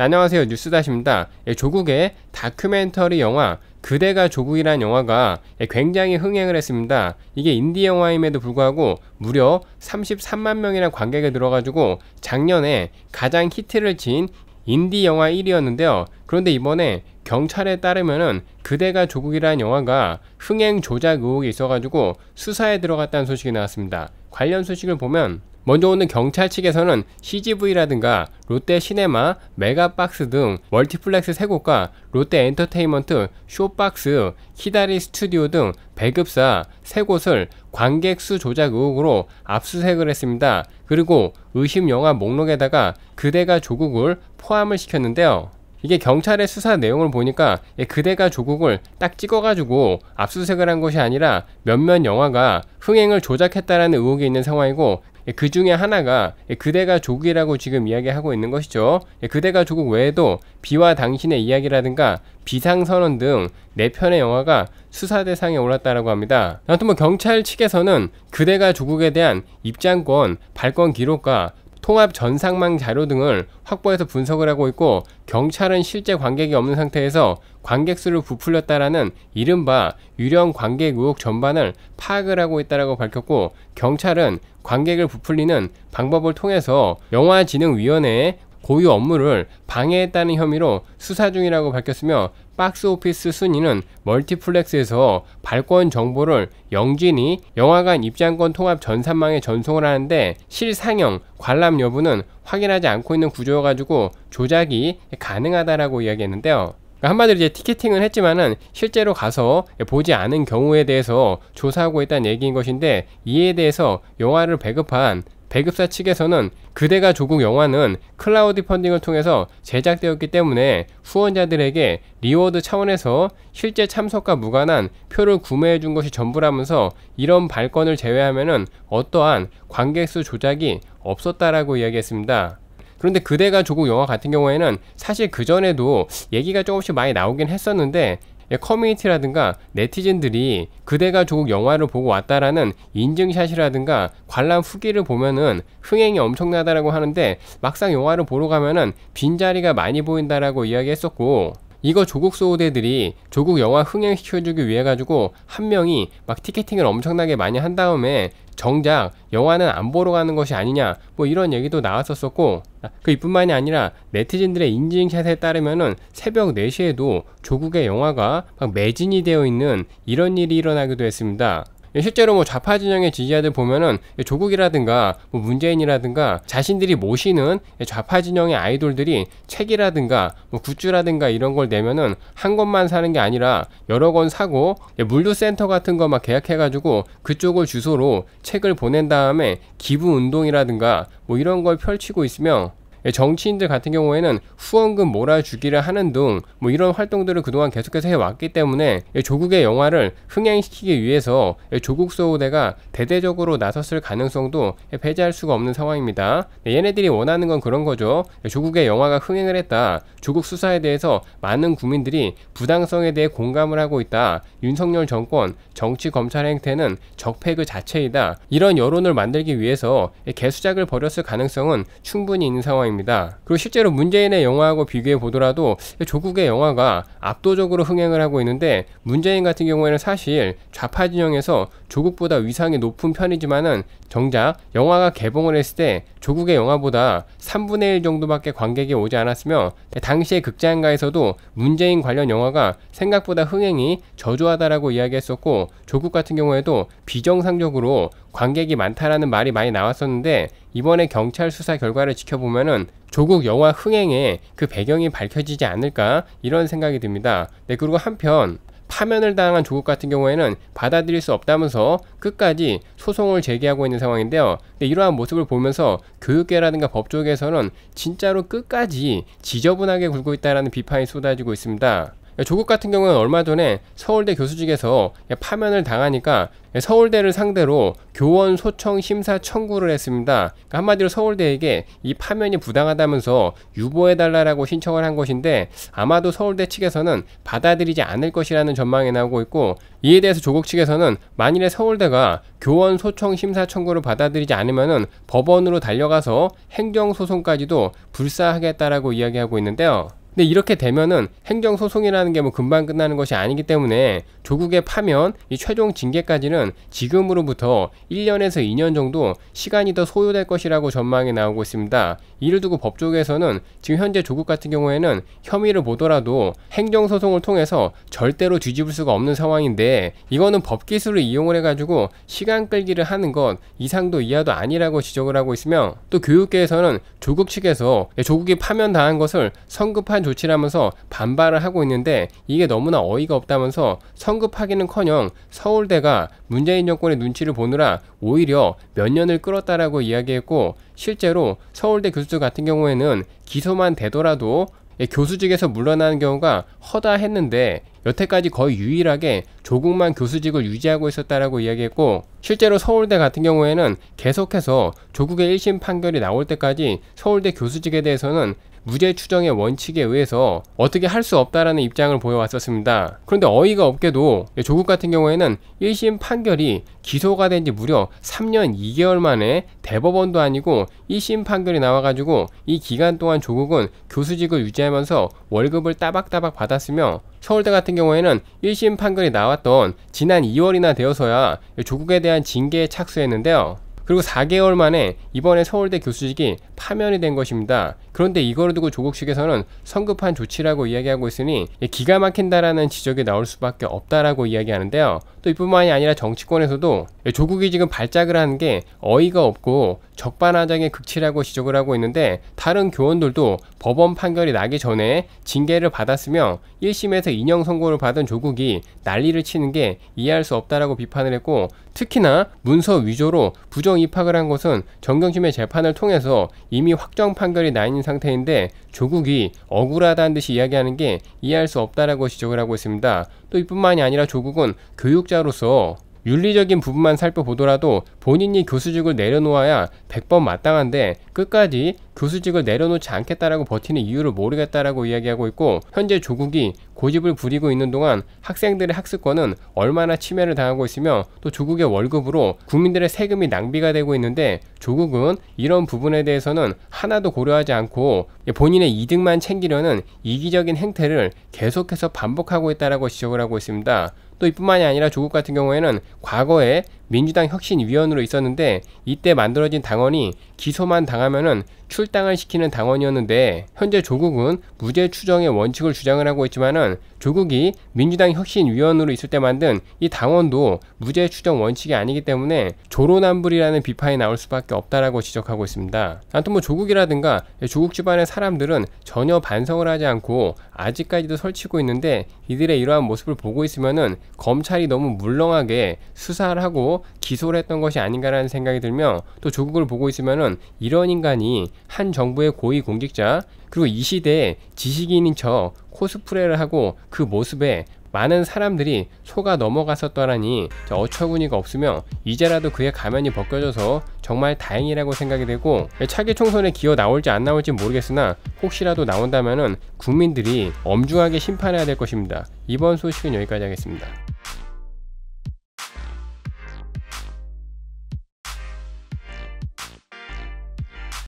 안녕하세요 뉴스다십니다 예, 조국의 다큐멘터리 영화 그대가 조국이란 영화가 예, 굉장히 흥행을 했습니다 이게 인디 영화임에도 불구하고 무려 33만 명이나 관객에 들어가지고 작년에 가장 히트를 친 인디 영화 1위였는데요 그런데 이번에 경찰에 따르면은 그대가 조국이라는 영화가 흥행 조작 의혹이 있어가지고 수사에 들어갔다는 소식이 나왔습니다 관련 소식을 보면 먼저 오는 경찰 측에서는 CGV라든가 롯데시네마, 메가박스 등 멀티플렉스 3곳과 롯데엔터테인먼트, 쇼박스, 키다리 스튜디오 등 배급사 3곳을 관객수 조작 의혹으로 압수수색을 했습니다. 그리고 의심 영화 목록에다가 그대가 조국을 포함을 시켰는데요. 이게 경찰의 수사 내용을 보니까 그대가 조국을 딱 찍어가지고 압수수색을 한 것이 아니라 몇몇 영화가 흥행을 조작했다라는 의혹이 있는 상황이고 예, 그 중에 하나가 예, 그대가 족이라고 지금 이야기하고 있는 것이죠. 예, 그대가 조국 외에도 비와 당신의 이야기라든가 비상선언 등 4편의 영화가 수사 대상에 올랐다라고 합니다. 아무튼 뭐 경찰 측에서는 그대가 조국에 대한 입장권, 발권 기록과 통합 전상망 자료 등을 확보해서 분석을 하고 있고 경찰은 실제 관객이 없는 상태에서 관객 수를 부풀렸다라는 이른바 유령 관객 의혹 전반을 파악을 하고 있다라고 밝혔고 경찰은 관객을 부풀리는 방법을 통해서 영화진흥위원회에 고유 업무를 방해했다는 혐의로 수사 중이라고 밝혔으며 박스 오피스 순위는 멀티플렉스에서 발권 정보를 영진이 영화관 입장권 통합 전산망에 전송을 하는데 실상영 관람 여부는 확인하지 않고 있는 구조여가지고 조작이 가능하다라고 이야기했는데요. 그러니까 한마디로 이제 티켓팅은 했지만은 실제로 가서 보지 않은 경우에 대해서 조사하고 있다는 얘기인 것인데 이에 대해서 영화를 배급한 배급사 측에서는 그대가 조국 영화는 클라우드 펀딩을 통해서 제작되었기 때문에 후원자들에게 리워드 차원에서 실제 참석과 무관한 표를 구매해 준 것이 전부라면서 이런 발권을제외하면 어떠한 관객수 조작이 없었다라고 이야기했습니다. 그런데 그대가 조국 영화 같은 경우에는 사실 그전에도 얘기가 조금씩 많이 나오긴 했었는데 예, 커뮤니티라든가 네티즌들이 그대가 조국 영화를 보고 왔다라는 인증샷이라든가 관람 후기를 보면은 흥행이 엄청나다라고 하는데 막상 영화를 보러 가면은 빈자리가 많이 보인다라고 이야기했었고 이거 조국 소우대들이 조국 영화 흥행시켜주기 위해 가지고 한 명이 막 티켓팅을 엄청나게 많이 한 다음에 정작 영화는 안 보러 가는 것이 아니냐 뭐 이런 얘기도 나왔었었고 그 이뿐만이 아니라 네티즌들의 인증샷에 따르면은 새벽 4시에도 조국의 영화가 막 매진이 되어 있는 이런 일이 일어나기도 했습니다. 예, 실제로 뭐 좌파 진영의 지지자들 보면은 조국이라든가 뭐 문재인이라든가 자신들이 모시는 좌파 진영의 아이돌들이 책이라든가 뭐 굿즈라든가 이런 걸 내면은 한 권만 사는 게 아니라 여러 권 사고 예, 물류 센터 같은 거 막 계약해 가지고 그쪽을 주소로 책을 보낸 다음에 기부 운동이라든가 뭐 이런 걸 펼치고 있으며 예, 정치인들 같은 경우에는 후원금 몰아주기를 하는 등 뭐 이런 활동들을 그동안 계속해서 해왔기 때문에 예, 조국의 영화를 흥행시키기 위해서 예, 조국 소우대가 대대적으로 나섰을 가능성도 배제할 수가 없는 상황입니다. 네, 얘네들이 원하는 건 그런 거죠. 조국의 영화가 흥행을 했다. 조국 수사에 대해서 많은 국민들이 부당성에 대해 공감을 하고 있다. 윤석열 정권, 정치 검찰 행태는 적폐 그 자체이다. 이런 여론을 만들기 위해서 개수작을 벌였을 가능성은 충분히 있는 상황입니다. 겁니다. 그리고 실제로 문재인의 영화하고 비교해 보더라도 조국의 영화가 압도적으로 흥행을 하고 있는데 문재인 같은 경우에는 사실 좌파 진영에서 조국보다 위상이 높은 편이지만은 정작 영화가 개봉을 했을 때 조국의 영화보다 3분의 1 정도밖에 관객이 오지 않았으며 당시의 극장가에서도 문재인 관련 영화가 생각보다 흥행이 저조하다라고 이야기했었고 조국 같은 경우에도 비정상적으로 관객이 많다라는 말이 많이 나왔었는데 이번에 경찰 수사 결과를 지켜보면은 조국 영화 흥행에 그 배경이 밝혀지지 않을까 이런 생각이 듭니다. 네, 그리고 한편 파면을 당한 조국 같은 경우에는 받아들일 수 없다면서 끝까지 소송을 제기하고 있는 상황인데요. 근데 네, 이러한 모습을 보면서 교육계라든가 법조계에서는 진짜로 끝까지 지저분하게 굴고 있다라는 비판이 쏟아지고 있습니다. 예, 조국 같은 경우는 얼마 전에 서울대 교수직에서 파면을 당하니까 예, 서울대를 상대로 교원 소청 심사 청구를 했습니다. 그러니까 한마디로 서울대에게 이 파면이 부당하다면서 유보해달라고 신청을 한 것인데 아마도 서울대 측에서는 받아들이지 않을 것이라는 전망이 나오고 있고 이에 대해서 조국 측에서는 만일에 서울대가 교원 소청 심사 청구를 받아들이지 않으면 법원으로 달려가서 행정소송까지도 불사하겠다라고 이야기하고 있는데요. 근데 이렇게 되면은 행정소송이라는 게 뭐 금방 끝나는 것이 아니기 때문에 조국의 파면 이 최종 징계까지는 지금으로부터 1년에서 2년 정도 시간이 더 소요될 것이라고 전망이 나오고 있습니다. 이를 두고 법조계에서는 지금 현재 조국 같은 경우에는 혐의를 보더라도 행정소송을 통해서 절대로 뒤집을 수가 없는 상황인데 이거는 법기술을 이용을 해가지고 시간 끌기를 하는 것 이상도 이하도 아니라고 지적을 하고 있으며 또 교육계에서는 조국 측에서 예, 조국이 파면당한 것을 성급한 조치를 하면서 반발을 하고 있는데 이게 너무나 어이가 없다면서 성급하기는커녕 서울대가 문재인 정권의 눈치를 보느라 오히려 몇 년을 끌었다라고 이야기했고 실제로 서울대 교수 들 같은 경우에는 기소만 되더라도 예, 교수직에서 물러나는 경우가 허다했는데 여태까지 거의 유일하게 조국만 교수직을 유지하고 있었다라고 이야기했고 실제로 서울대 같은 경우에는 계속해서 조국의 1심 판결이 나올 때까지 서울대 교수직에 대해서는 무죄 추정의 원칙에 의해서 어떻게 할 수 없다라는 입장을 보여왔었습니다. 그런데 어이가 없게도 조국 같은 경우에는 1심 판결이 기소가 된 지 무려 3년 2개월 만에 대법원도 아니고 1심 판결이 나와가지고 이 기간 동안 조국은 교수직을 유지하면서 월급을 따박따박 받았으며 서울대 같은 경우에는 1심 판결이 나왔던 지난 2월이나 되어서야 조국에 대한 징계에 착수했는데요. 그리고 4개월 만에 이번에 서울대 교수직이 파면이 된 것입니다. 그런데 이걸 두고 조국 측에서는 성급한 조치라고 이야기하고 있으니 예, 기가 막힌다라는 지적이 나올 수밖에 없다라고 이야기하는데요. 또 이뿐만이 아니라 정치권에서도 예, 조국이 지금 발작을 하는 게 어이가 없고 적반하장의 극치라고 지적을 하고 있는데 다른 교원들도 법원 판결이 나기 전에 징계를 받았으며 1심에서 인형 선고를 받은 조국이 난리를 치는 게 이해할 수 없다라고 비판을 했고 특히나 문서 위조로 부정 입학을 한 것은 정경심의 재판을 통해서 이미 확정 판결이 나 있는 상태인데 조국이 억울하다는 듯이 이야기하는 게 이해할 수 없다라고 지적을 하고 있습니다. 또 이뿐만이 아니라 조국은 교육자로서 윤리적인 부분만 살펴보더라도 본인이 교수직을 내려놓아야 100번 마땅한데 끝까지 교수직을 내려놓지 않겠다라고 버티는 이유를 모르겠다라고 이야기하고 있고 현재 조국이 고집을 부리고 있는 동안 학생들의 학습권은 얼마나 침해를 당하고 있으며 또 조국의 월급으로 국민들의 세금이 낭비가 되고 있는데 조국은 이런 부분에 대해서는 하나도 고려하지 않고 본인의 이득만 챙기려는 이기적인 행태를 계속해서 반복하고 있다라고 지적을 하고 있습니다. 또 이뿐만이 아니라 조국 같은 경우에는 과거에 민주당 혁신위원으로 있었는데 이때 만들어진 당원이 기소만 당하면은 출당을 시키는 당원이었는데 현재 조국은 무죄 추정의 원칙을 주장을 하고 있지만은 조국이 민주당 혁신위원으로 있을 때 만든 이 당원도 무죄 추정 원칙이 아니기 때문에 조로남불이라는 비판이 나올 수밖에 없다라고 지적하고 있습니다. 아무튼 뭐 조국이라든가 조국 집안의 사람들은 전혀 반성을 하지 않고 아직까지도 설치고 있는데 이들의 이러한 모습을 보고 있으면은 검찰이 너무 물렁하게 수사를 하고 기소를 했던 것이 아닌가라는 생각이 들며 또 조국을 보고 있으면은 이런 인간이 한 정부의 고위 공직자 그리고 이 시대에 지식인인 저 코스프레를 하고 그 모습에 많은 사람들이 속아 넘어갔었더라니 어처구니가 없으며 이제라도 그의 가면이 벗겨져서 정말 다행이라고 생각이 되고 차기 총선에 기어 나올지 안 나올지 모르겠으나 혹시라도 나온다면 국민들이 엄중하게 심판해야 될 것입니다. 이번 소식은 여기까지 하겠습니다.